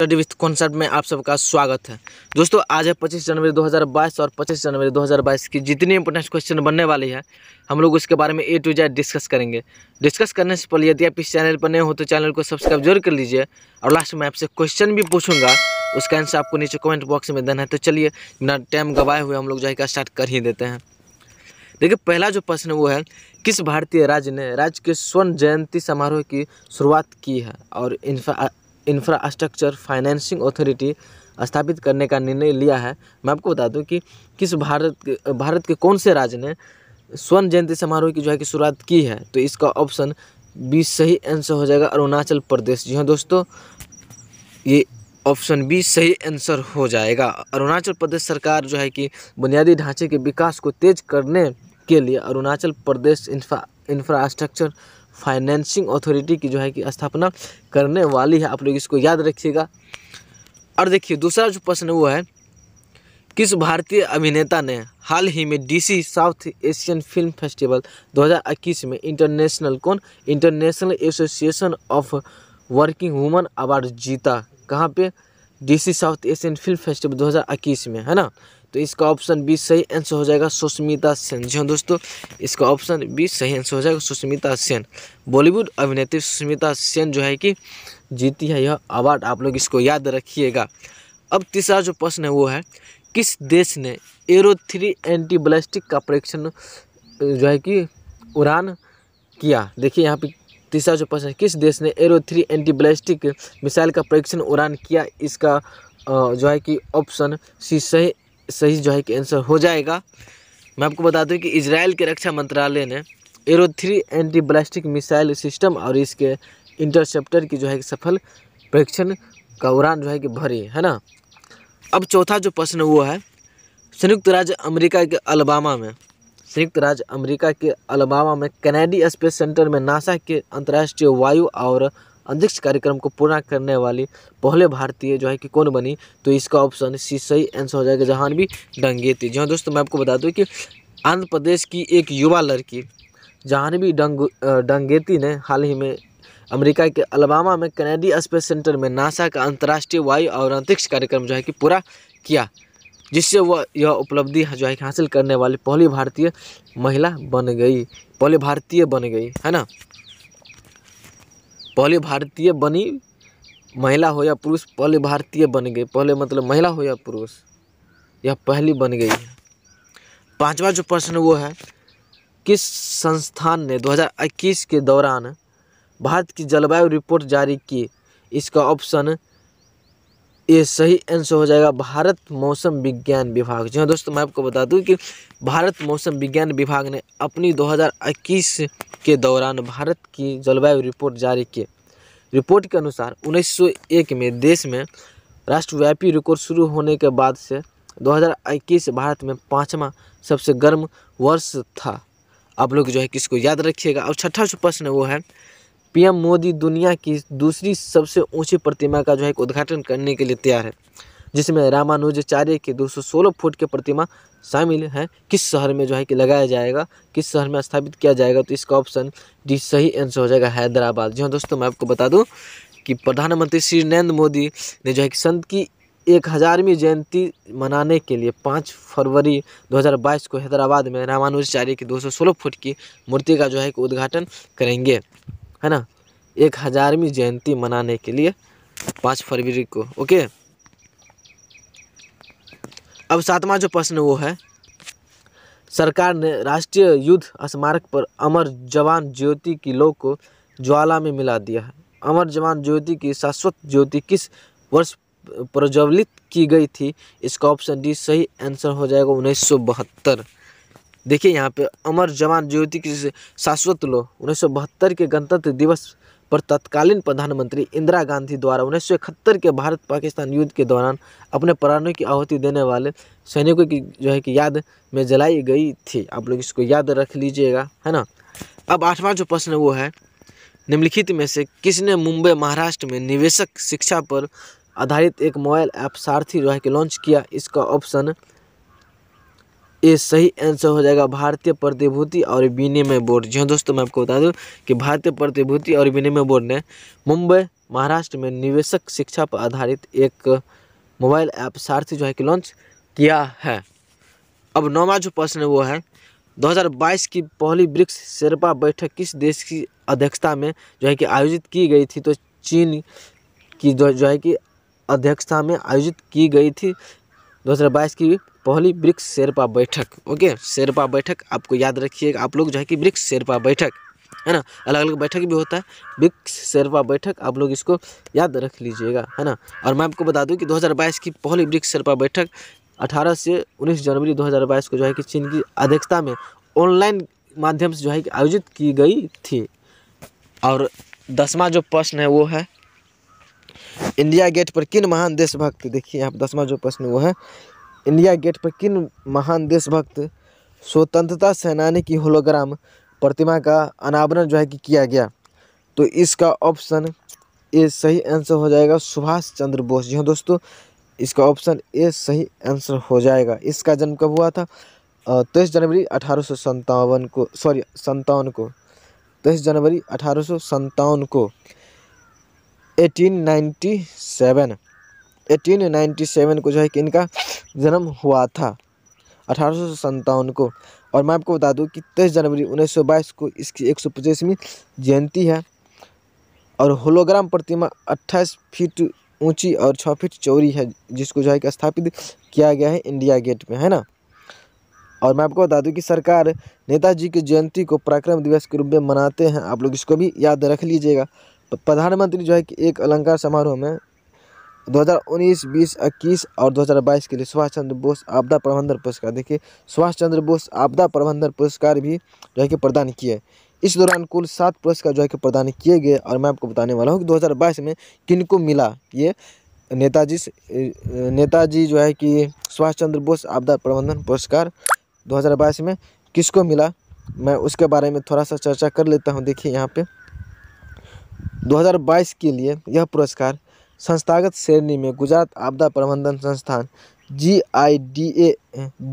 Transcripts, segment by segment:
study with concert में आप सबका स्वागत है दोस्तों आज है 25 जनवरी 2022 और 25 जनवरी 2022 की जितनी इंपोर्टेंट क्वेश्चन बनने वाली है हम लोग उसके बारे में ए टू जेड डिस्कस करेंगे डिस्कस करने से पहले यदि आप इस चैनल पर नए हो तो चैनल को सब्सक्राइब जरूर कर लीजिए और लास्ट में आपसे क्वेश्चन भी पूछूंगा उसका आंसर आपको नीचे कॉमेंट बॉक्स में देना है तो चलिए बिना टाइम गवाए हुए हम लोग जो है स्टार्ट कर ही देते हैं देखिए पहला जो प्रश्न वो है किस भारतीय राज्य ने राज्य के स्वर्ण जयंती समारोह की शुरुआत की है और इंफ्रास्ट्रक्चर फाइनेंसिंग अथॉरिटी स्थापित करने का निर्णय लिया है मैं आपको बता दूं कि किस भारत भारत के कौन से राज्य ने स्वर्ण जयंती समारोह की जो है कि शुरुआत की है तो इसका ऑप्शन बी सही आंसर हो जाएगा अरुणाचल प्रदेश जी हाँ दोस्तों ये ऑप्शन बी सही आंसर हो जाएगा अरुणाचल प्रदेश सरकार जो है कि बुनियादी ढांचे के विकास को तेज करने के लिए Arunachal Pradesh infra infrastructure financing authority की जो है कि स्थापना करने वाली है आप लोग इसको याद रखिएगा और देखिए दूसरा जो प्रश्न वो है किस भारतीय अभिनेता ने हाल ही में DC south Asian film festival 2021 में इंटरनेशनल कौन international association of working women award जीता कहाँ पे DC south Asian film festival 2021 में है ना तो इसका ऑप्शन बी सही आंसर हो जाएगा सुष्मिता सेन जी हाँ दोस्तों इसका ऑप्शन बी सही आंसर हो जाएगा सुष्मिता सेन बॉलीवुड अभिनेत्री सुष्मिता सेन जो है कि जीती है यह अवार्ड आप लोग इसको याद रखिएगा अब तीसरा जो प्रश्न है वो है किस देश ने एरो थ्री एंटी ब्लास्टिक का परीक्षण जो है कि उड़ान किया देखिए यहाँ पे तीसरा जो प्रश्न है किस देश ने arrow three anti ballistic missile का परीक्षण उड़ान किया इसका जो है कि ऑप्शन सी सही सही जो है कि आंसर हो जाएगा मैं आपको बता दूं कि इसराइल के रक्षा मंत्रालय ने arrow three anti ballistic missile system और इसके इंटरसेप्टर की जो है कि सफल परीक्षण का उड़ान जो है कि भरी है ना अब चौथा जो प्रश्न वो है संयुक्त राज्य अमेरिका के अलबामा में संयुक्त राज्य अमेरिका के अलबामा में कैनेडी स्पेस सेंटर में नासा के अंतर्राष्ट्रीय वायु और अंतरिक्ष कार्यक्रम को पूरा करने वाली पहले भारतीय जो है कि कौन बनी तो इसका ऑप्शन सी सही आंसर हो जाएगा जहानवी डंगेती जी हाँ दोस्तों मैं आपको बता दूँ कि आंध्र प्रदेश की एक युवा लड़की जहानवी डंग डंगेती ने हाल ही में अमेरिका के अलबामा में कैनेडी स्पेस सेंटर में नासा का अंतर्राष्ट्रीय वायु और अंतरिक्ष कार्यक्रम जो है कि पूरा किया जिससे वह यह उपलब्धि जो है कि हासिल करने वाली पहली भारतीय महिला बन गई पहली भारतीय बन गई है ना पहली भारतीय बनी महिला हो या पुरुष पहले भारतीय बन गई पहले मतलब महिला हो या पुरुष यह पहली बन गई है पाँचवा जो प्रश्न वो है किस संस्थान ने 2021 के दौरान भारत की जलवायु रिपोर्ट जारी की इसका ऑप्शन ये सही आंसर हो जाएगा भारत मौसम विज्ञान विभाग जी हाँ दोस्तों मैं आपको बता दूं कि भारत मौसम विज्ञान विभाग ने अपनी 2021 के दौरान भारत की जलवायु रिपोर्ट जारी की रिपोर्ट के अनुसार 1901 में देश में राष्ट्रव्यापी रिकॉर्ड शुरू होने के बाद से 2021 भारत में पाँचवा सबसे गर्म वर्ष था आप लोग जो है किसको याद रखिएगा और छठा जो प्रश्न वो है पीएम मोदी दुनिया की दूसरी सबसे ऊंची प्रतिमा का जो है उद्घाटन करने के लिए तैयार है जिसमें रामानुजाचार्य की 216 फुट की प्रतिमा शामिल है किस शहर में जो है कि लगाया जाएगा किस शहर में स्थापित किया जाएगा तो इसका ऑप्शन डी सही आंसर हो जाएगा हैदराबाद जी हाँ दोस्तों मैं आपको बता दूँ कि प्रधानमंत्री श्री नरेंद्र मोदी ने जो है कि संत की एक हज़ारवीं जयंती मनाने के लिए पाँच फरवरी 2022 को हैदराबाद में रामानुजाचार्य की 216 फुट की मूर्ति का जो है कि उद्घाटन करेंगे है ना एक हज़ारवीं जयंती मनाने के लिए पाँच फरवरी को ओके अब सातवां जो प्रश्न वो है सरकार ने राष्ट्रीय युद्ध स्मारक पर अमर जवान ज्योति की लोग को ज्वाला में मिला दिया है अमर जवान ज्योति की शाश्वत ज्योति किस वर्ष प्रज्वलित की गई थी इसका ऑप्शन डी सही आंसर हो जाएगा उन्नीस सौ बहत्तर देखिए यहाँ पे अमर जवान ज्योति की शाश्वत लो उन्नीस के गणतंत्र दिवस पर तत्कालीन प्रधानमंत्री इंदिरा गांधी द्वारा उन्नीस के भारत पाकिस्तान युद्ध के दौरान अपने प्राणों की आहुति देने वाले सैनिकों की जो है कि याद में जलाई गई थी आप लोग इसको याद रख लीजिएगा है ना अब आठवां जो प्रश्न वो है निम्नलिखित में से किसने मुंबई महाराष्ट्र में निवेशक शिक्षा पर आधारित एक मोबाइल ऐप सारथी जो है कि लॉन्च किया इसका ऑप्शन ये सही आंसर हो जाएगा भारतीय प्रतिभूति और विनिमय बोर्ड जी हाँ दोस्तों मैं आपको बता दूं कि भारतीय प्रतिभूति और विनिमय बोर्ड ने मुंबई महाराष्ट्र में निवेशक शिक्षा पर आधारित एक मोबाइल ऐप सारथी जो है कि लॉन्च किया है अब नौवा जो प्रश्न है वो है 2022 की पहली ब्रिक्स शेरपा बैठक किस देश की अध्यक्षता में जो है कि आयोजित की गई थी तो चीन की जो है कि अध्यक्षता में आयोजित की गई थी दो की पहली ब्रिक्स शेरपा बैठक ओके शेरपा बैठक आपको याद रखिएगा आप लोग जो है कि ब्रिक्स शेरपा बैठक है ना अलग अलग बैठक भी होता है ब्रिक्स शेरपा बैठक आप लोग इसको याद रख लीजिएगा है ना और मैं आपको बता दूं कि 2022 की पहली ब्रिक्स शेरपा बैठक 18 से 19 जनवरी 2022 को जो है कि चीन की अध्यक्षता में ऑनलाइन माध्यम से जो है कि आयोजित की गई थी और दसवां जो प्रश्न है वो है इंडिया गेट पर किन महान देशभक्त देखिए आप दसवा जो प्रश्न वो है इंडिया गेट पर किन महान देशभक्त स्वतंत्रता सेनानी की होलोग्राम प्रतिमा का अनावरण जो है कि किया गया तो इसका ऑप्शन ए सही आंसर हो जाएगा सुभाष चंद्र बोस जी हाँ दोस्तों इसका ऑप्शन ए सही आंसर हो जाएगा इसका जन्म कब हुआ था तेईस जनवरी अठारह को सॉरी संतावन को तेईस जनवरी अठारह को 1897 1897 को जो है कि इनका जन्म हुआ था अठारह को और मैं आपको बता दूं कि 23 जनवरी 1922 को इसकी एक सौ जयंती है और होलोग्राम प्रतिमा 28 फीट ऊंची और 6 फीट चौड़ी है जिसको जो है कि स्थापित किया गया है इंडिया गेट में है ना और मैं आपको बता दूं कि सरकार नेताजी की जयंती को पराक्रम दिवस के रूप में मनाते हैं आप लोग इसको भी याद रख लीजिएगा प्रधानमंत्री जो है कि एक अलंकार समारोह में 2019, 20, 21 और 2022 के लिए सुभाष चंद्र बोस आपदा प्रबंधन पुरस्कार देखिए सुभाष चंद्र बोस आपदा प्रबंधन पुरस्कार भी जो है कि प्रदान किए इस दौरान कुल सात पुरस्कार जो है कि प्रदान किए गए और मैं आपको बताने वाला हूँ कि 2022 में किनको मिला ये नेताजी नेताजी जो है कि सुभाष चंद्र बोस आपदा प्रबंधन पुरस्कार दो में किसको मिला मैं उसके बारे में थोड़ा सा चर्चा कर लेता हूँ देखिए यहाँ पर 2022 के लिए यह पुरस्कार संस्थागत श्रेणी में गुजरात आपदा प्रबंधन संस्थान G I D A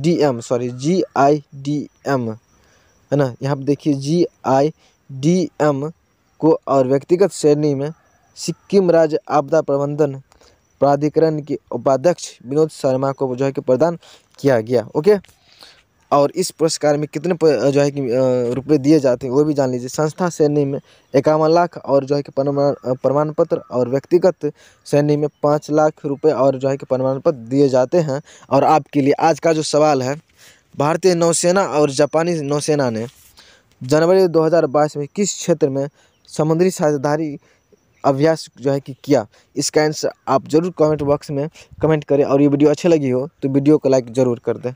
D M sorry G I D M है ना यहाँ पर देखिए जी आई डी एम को और व्यक्तिगत श्रेणी में सिक्किम राज्य आपदा प्रबंधन प्राधिकरण के उपाध्यक्ष विनोद शर्मा को जो है कि प्रदान किया गया ओके और इस पुरस्कार में कितने जो है कि रुपये दिए जाते हैं वो भी जान लीजिए संस्था श्रेणी में इक्यावन लाख और जो है कि प्रमाण पत्र और व्यक्तिगत श्रेणी में पाँच लाख रुपये और जो है कि प्रमाण पत्र दिए जाते हैं और आपके लिए आज का जो सवाल है भारतीय नौसेना और जापानी नौसेना ने जनवरी 2022 में किस क्षेत्र में समुद्री साझेदारी अभ्यास जो है कि किया इसका आंसर आप ज़रूर कमेंट बॉक्स में कमेंट करें और ये वीडियो अच्छी लगी हो तो वीडियो को लाइक ज़रूर कर दें